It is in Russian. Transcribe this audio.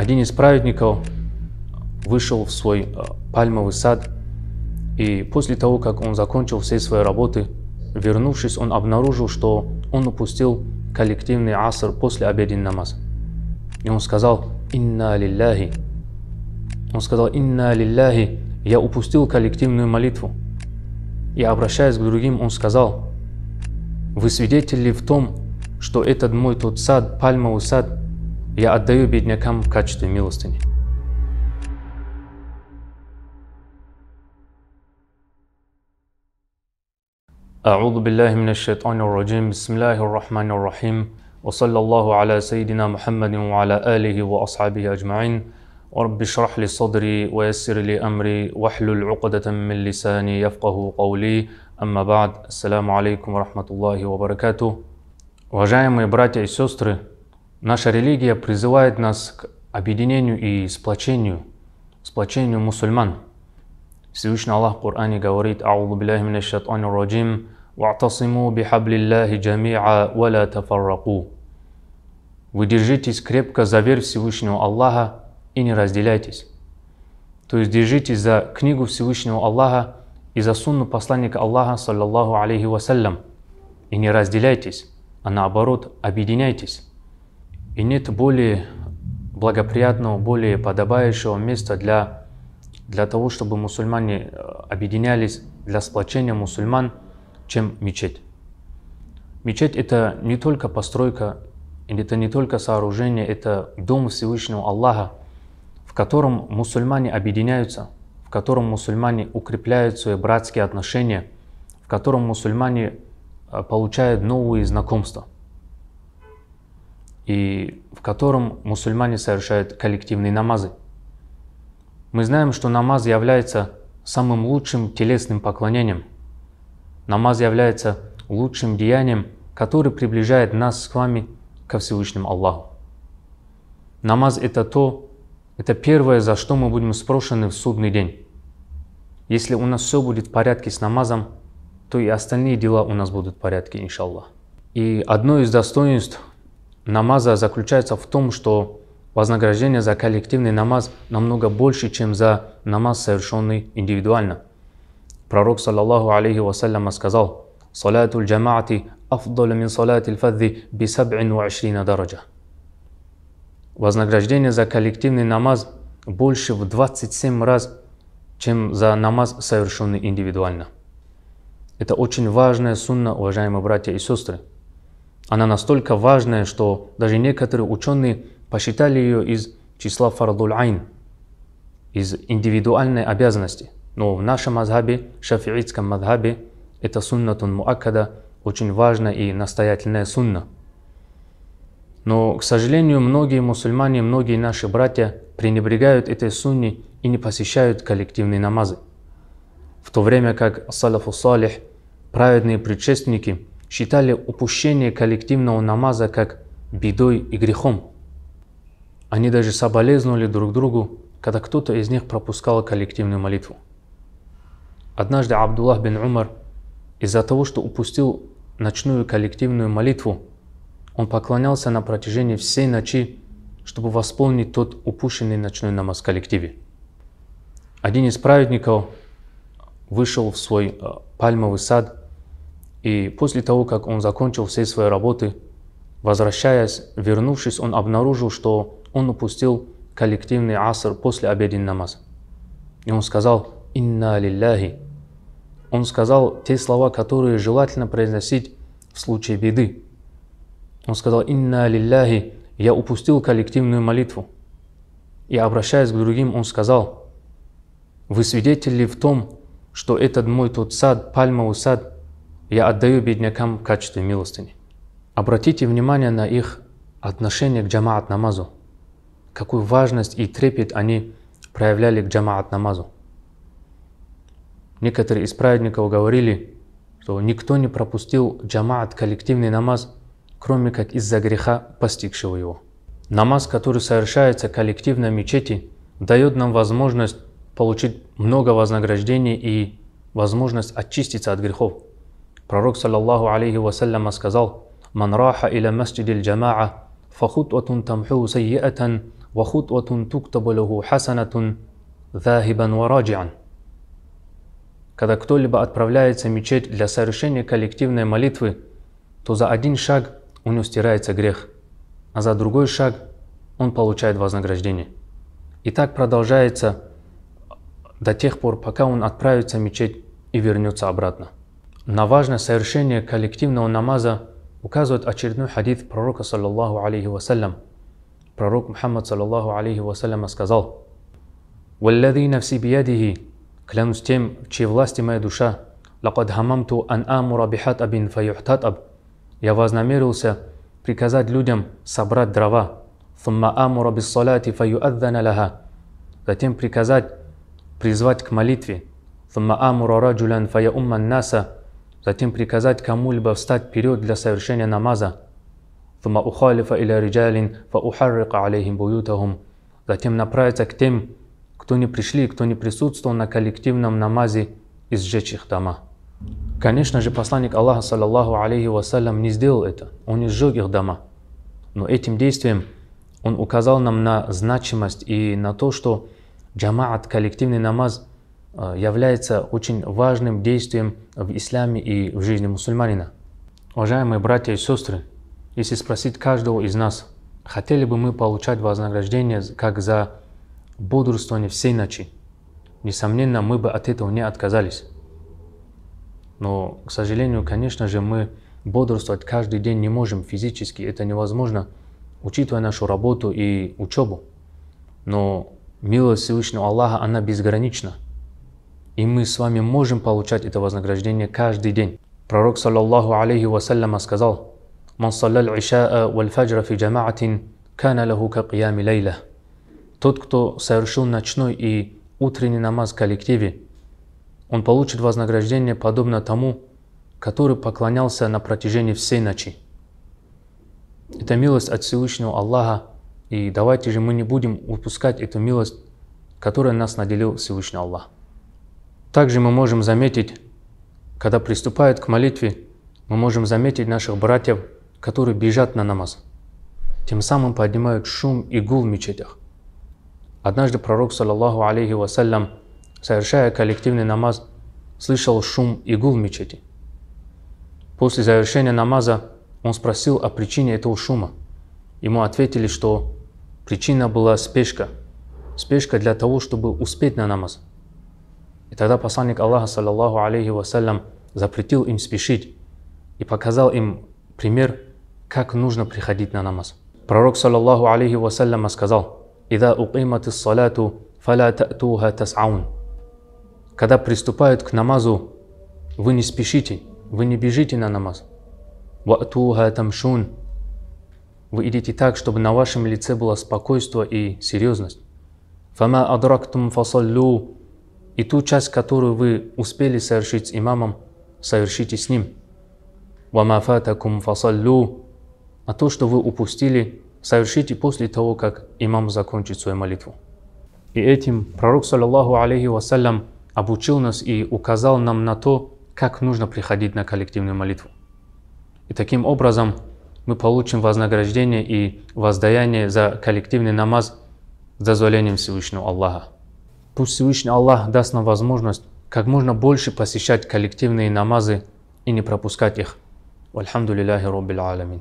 один из праведников вышел в свой э, пальмовый сад, и после того, как он закончил все свои работы, вернувшись, он обнаружил, что он упустил коллективный аср после обеденный намаз. И он сказал «Инна лилляхи». Он сказал «Инна лилляхи». Я упустил коллективную молитву. И обращаясь к другим, он сказал «Вы свидетели в том, что этот мой тот сад, пальмовый сад, Я отдаю беднякам в качестве милостыни. أعوذ بالله من الشيطان الرجيم بسم الله الرحمن الرحيم وصلى الله على سيدنا محمد وعلى آله وأصحابه أجمعين ورب اشرح لي صدري ويسر لي أمري واحلل عقدة من لساني يفقه قولي أما بعد السلام عليكم ورحمة الله وبركاته Уважаемые братья и сестры, Наша религия призывает нас к объединению и сплочению, сплочению мусульман. Всевышний Аллах в Коране говорит «Ауду биллахи мина шатани раджим» «Ва'тасиму бихаблиллахи джами'а вала тафарраку» Вы держитесь крепко за верь Всевышнего Аллаха и не разделяйтесь. То есть держитесь за книгу Всевышнего Аллаха и за сунну посланника Аллаха, саллаллаху алейхи вассалям, и не разделяйтесь, а наоборот объединяйтесь. И нет более благоприятного, более подобающего места для, для того, чтобы мусульмане э, объединялись для сплочения мусульман, чем мечеть. Мечеть – это не только постройка, это не только сооружение, это дом Всевышнего Аллаха, в котором мусульмане объединяются, в котором мусульмане укрепляют свои братские отношения, в котором мусульмане э, получают новые знакомства и в котором мусульмане совершают коллективные намазы. Мы знаем, что намаз является самым лучшим телесным поклонением. Намаз является лучшим деянием, которое приближает нас с вами ко Всевышнему Аллаху. Намаз – это то, это первое, за что мы будем спрошены в судный день. Если у нас все будет в порядке с намазом, то и остальные дела у нас будут в порядке, иншаллах. И одно из достоинств намаза заключается в том, что вознаграждение за коллективный намаз намного больше, чем за намаз, совершенный индивидуально. Пророк, саллаллаху алейхи вассаляма, сказал, «Салату джамаати афдалу мин салати фадди би саб'ин ва ашрина дараджа». Вознаграждение за коллективный намаз больше в 27 раз, чем за намаз, совершенный индивидуально. Это очень важная сунна, уважаемые братья и сестры – она настолько важная, что даже некоторые ученые посчитали ее из числа фардуль айн, из индивидуальной обязанности. Но в нашем мазхабе, шафиитском мазхабе, это суннатун муаккада, очень важная и настоятельная сунна. Но, к сожалению, многие мусульмане, многие наши братья пренебрегают этой сунне и не посещают коллективные намазы. В то время как салафу салих, праведные предшественники – считали упущение коллективного намаза как бедой и грехом. Они даже соболезнули друг другу, когда кто-то из них пропускал коллективную молитву. Однажды Абдуллах бин Умар из-за того, что упустил ночную коллективную молитву, он поклонялся на протяжении всей ночи, чтобы восполнить тот упущенный ночной намаз в коллективе. Один из праведников вышел в свой э, пальмовый сад – и после того, как он закончил все свои работы, возвращаясь, вернувшись, он обнаружил, что он упустил коллективный аср после обеден намаз. И он сказал «Инна лилляхи». Он сказал те слова, которые желательно произносить в случае беды. Он сказал «Инна лилляхи, я упустил коллективную молитву». И обращаясь к другим, он сказал «Вы свидетели в том, что этот мой тот сад, пальмовый сад, я отдаю беднякам в качестве милостыни. Обратите внимание на их отношение к джамаат намазу. Какую важность и трепет они проявляли к джамаат намазу. Некоторые из праведников говорили, что никто не пропустил джамаат коллективный намаз, кроме как из-за греха, постигшего его. Намаз, который совершается коллективно в мечети, дает нам возможность получить много вознаграждений и возможность очиститься от грехов. Пророк, саллаллаху алейхи вассаляма, сказал, «Ман раха иля масджидил джамаа, фахутватун тамху сайятан, вахутватун туктабалуху хасанатун, захибан вараджиан». Когда кто-либо отправляется в мечеть для совершения коллективной молитвы, то за один шаг у него стирается грех, а за другой шаг он получает вознаграждение. И так продолжается до тех пор, пока он отправится в мечеть и вернется обратно. На важность совершения коллективного намаза указывает очередной хадит пророка, саллаллаху алейхи вассалям. Пророк Мухаммад, саллаллаху алейхи вассалям, сказал, «Валлади нафси биядихи, клянусь тем, в чьей власти моя душа, лакад хамамту ан амура бихат абин фаюхтат аб, я вознамерился приказать людям собрать дрова, «Фумма амура биссалати фаюаддана лаха», затем приказать призвать к молитве, «Фумма амура раджулян фаяумман наса», затем приказать кому-либо встать вперед для совершения намаза, ثم أخالف إلى رجال فأحرق عليهم بيوتهم затем направиться к тем, кто не пришли, кто не присутствовал на коллективном намазе и сжечь их дома. Конечно же, посланник Аллаха, саллаллаху алейхи вассалям, не сделал это, он не сжег их дома. Но этим действием он указал нам на значимость и на то, что джамаат, коллективный намаз – Э, является очень важным действием в исламе и в жизни мусульманина. Уважаемые братья и сестры, если спросить каждого из нас, хотели бы мы получать вознаграждение как за бодрствование всей ночи, несомненно, мы бы от этого не отказались. Но, к сожалению, конечно же, мы бодрствовать каждый день не можем физически, это невозможно, учитывая нашу работу и учебу. Но милость Всевышнего Аллаха, она безгранична – и мы с вами можем получать это вознаграждение каждый день. Пророк, саллаллаху алейхи вассаляма, сказал, «Ман саллал ишаа валь фаджра фи джамаатин, кана лаху ка киями лейля». Тот, кто совершил ночной и утренний намаз в коллективе, он получит вознаграждение подобно тому, который поклонялся на протяжении всей ночи. Это милость от Всевышнего Аллаха, и давайте же мы не будем упускать эту милость, которая нас наделил Всевышний Аллах. Также мы можем заметить, когда приступают к молитве, мы можем заметить наших братьев, которые бежат на намаз. Тем самым поднимают шум и гул в мечетях. Однажды пророк, саллаллаху алейхи вассалям, совершая коллективный намаз, слышал шум и гул в мечети. После завершения намаза он спросил о причине этого шума. Ему ответили, что причина была спешка. Спешка для того, чтобы успеть на намаз – и тогда посланник Аллаха, саллаллаху алейхи вассалям, запретил им спешить и показал им пример, как нужно приходить на намаз. Пророк, саллаллаху алейхи вассалям, сказал, «Ида укиматы салату, фаля та'туха тас'аун». Когда приступают к намазу, вы не спешите, вы не бежите на намаз. «Ва'туха тамшун». Вы идите так, чтобы на вашем лице было спокойство и серьезность. «Фама адрактум фасаллю» И ту часть, которую вы успели совершить с имамом, совершите с ним. وَمَا фасаллю. А то, что вы упустили, совершите после того, как имам закончит свою молитву. И этим пророк, саллаллаху алейхи вассалям, обучил нас и указал нам на то, как нужно приходить на коллективную молитву. И таким образом мы получим вознаграждение и воздаяние за коллективный намаз с дозволением Всевышнего Аллаха. Пусть Всевышний Аллах даст нам возможность как можно больше посещать коллективные намазы и не пропускать их. Вальхамдулиллахи Роббил Аламин.